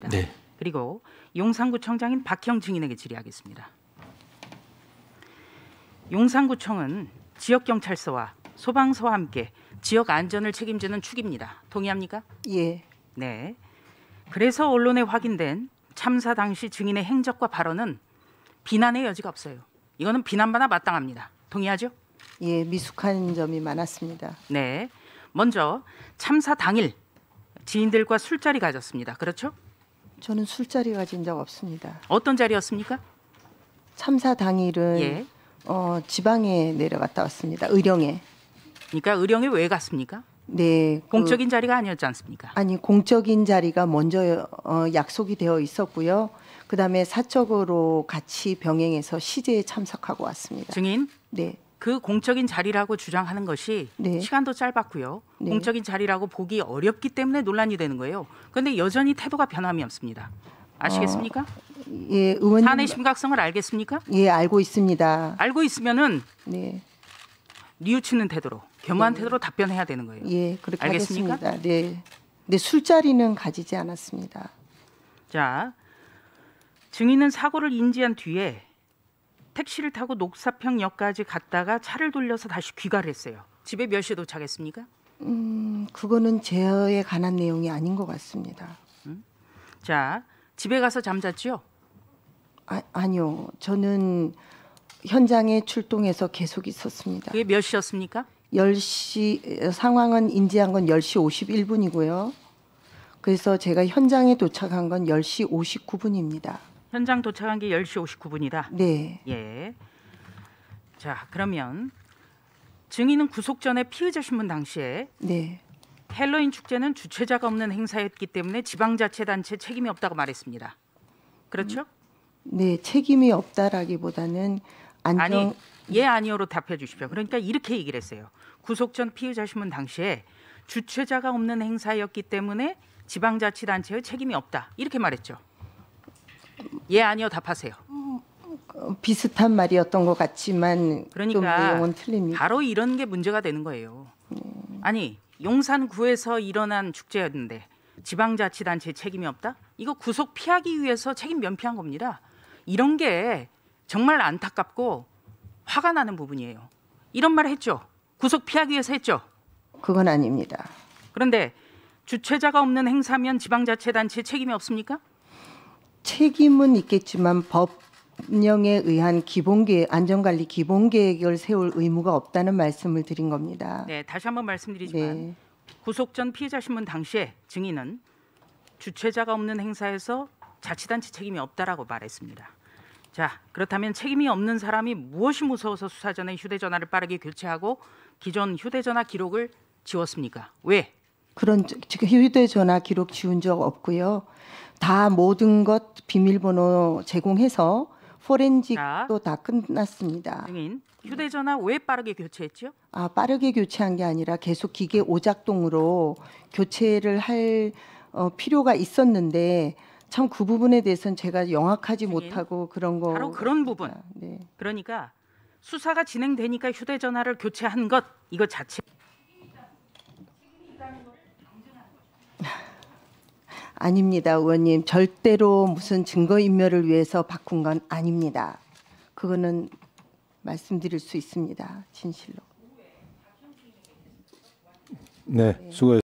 네. 그리고 용산구청장인 박형 증인에게 질의하겠습니다. 용산구청은 지역경찰서와 소방서와 함께 지역 안전을 책임지는 축입니다. 동의합니까? 예. 네. 그래서 언론에 확인된 참사 당시 증인의 행적과 발언은 비난의 여지가 없어요. 이거는 비난받아 마땅합니다. 동의하죠? 예, 미숙한 점이 많았습니다. 네. 먼저 참사 당일 지인들과 술자리 가졌습니다. 그렇죠? 저는 술자리 가진 적 없습니다. 어떤 자리였습니까? 참사 당일은 예. 어, 지방에 내려갔다 왔습니다. 의령에. 그러니까 의령에 왜 갔습니까? 네. 그 공적인 그, 자리가 아니었지 않습니까? 아니, 공적인 자리가 먼저 어, 약속이 되어 있었고요. 그다음에 사적으로 같이 병행해서 시제에 참석하고 왔습니다. 증인? 네. 그 공적인 자리라고 주장하는 것이 네. 시간도 짧았고요. 네. 공적인 자리라고 보기 어렵기 때문에 논란이 되는 거예요. 그런데 여전히 태도가 변함이 없습니다. 아시겠습니까? 어, 예, 의원님 사안 심각성을 알겠습니까? 예, 알고 있습니다. 알고 있으면은 네. 뉘우치는 태도로 겸허한 네. 태도로 답변해야 되는 거예요. 예, 그렇게 알겠습니까? 하겠습니다. 네. 근 술자리는 가지지 않았습니다. 자, 증인은 사고를 인지한 뒤에 택시를 타고 녹사평역까지 갔다가 차를 돌려서 다시 귀가를 했어요. 집에 몇 시에 도착했습니까? 음, 그거는 제어에 관한 내용이 아닌 것 같습니다. 음? 자, 집에 가서 잠잤지요? 아, 아니요. 저는 현장에 출동해서 계속 있었습니다. 그게 몇 시였습니까? 10시 상황은 인지한 건 10시 51분이고요. 그래서 제가 현장에 도착한 건 10시 59분입니다. 현장 도착한 게 10시 59분이다. 네. 예. 자, 그러면 증인은 구속 전에 피의자 신문 당시에 네. 헬로윈 축제는 주최자가 없는 행사였기 때문에 지방자치단체 책임이 없다고 말했습니다. 그렇죠? 네, 책임이 없다라기보다는 안정... 아니, 예 아니요로 답해 주십시오. 그러니까 이렇게 얘기를 했어요. 구속 전 피의자 신문 당시에 주최자가 없는 행사였기 때문에 지방자치단체의 책임이 없다. 이렇게 말했죠. 예 아니요 답하세요. 어, 비슷한 말이었던 것 같지만 그러니까 좀 내용은 틀립니다. 바로 이런 게 문제가 되는 거예요. 네. 아니 용산구에서 일어난 축제였는데 지방자치단체 책임이 없다? 이거 구속 피하기 위해서 책임 면피한 겁니다. 이런 게 정말 안타깝고 화가 나는 부분이에요. 이런 말 했죠. 구속 피하기 위해서 했죠. 그건 아닙니다. 그런데 주최자가 없는 행사면 지방자치단체 책임이 없습니까? 책임은 있겠지만 법령에 의한 기본계획, 안전관리 기본계획을 세울 의무가 없다는 말씀을 드린 겁니다. 네, 다시 한번 말씀드리지만 네. 구속 전 피해자 신문 당시에 증인은 주최자가 없는 행사에서 자치단체 책임이 없다라고 말했습니다. 자, 그렇다면 책임이 없는 사람이 무엇이 무서워서 수사 전에 휴대전화를 빠르게 교체하고 기존 휴대전화 기록을 지웠습니까? 왜 그런 휴대전화 기록 지운 적 없고요. 다 모든 것 비밀번호 제공해서 포렌식도 다 끝났습니다. 증인 휴대전화 왜 빠르게 교체했죠? 아 빠르게 교체한 게 아니라 계속 기계 오작동으로 교체를 할 어, 필요가 있었는데 참 그 부분에 대해서는 제가 영악하지 증인. 못하고 그런 거 바로 그런 부분. 네. 그러니까 수사가 진행되니까 휴대전화를 교체한 것 이거 자체. 아닙니다, 의원님. 절대로 무슨 증거 인멸을 위해서 바꾼 건 아닙니다. 그거는 말씀드릴 수 있습니다. 진실로. 네, 수고했습니다.